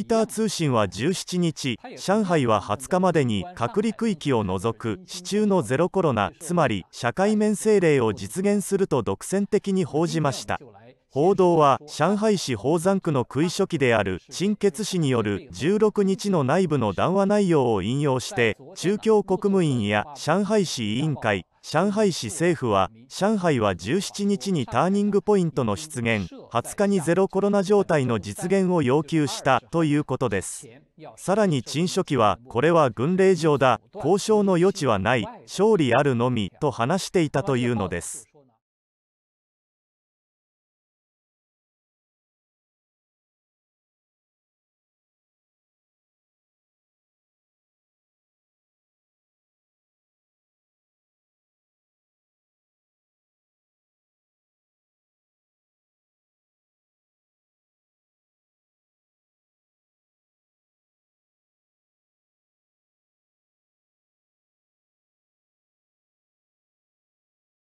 イター通信は17日、上海は20日までに隔離区域を除く市中のゼロコロナ、つまり社会面政令を実現すると独占的に報じました。報道は上海市宝山区の区初書記である陳潔氏による16日の内部の談話内容を引用して中共国務院や上海市委員会上海市政府は上海は17日にターニングポイントの出現20日にゼロコロナ状態の実現を要求したということですさらに陳書記はこれは軍令上だ交渉の余地はない勝利あるのみと話していたというのです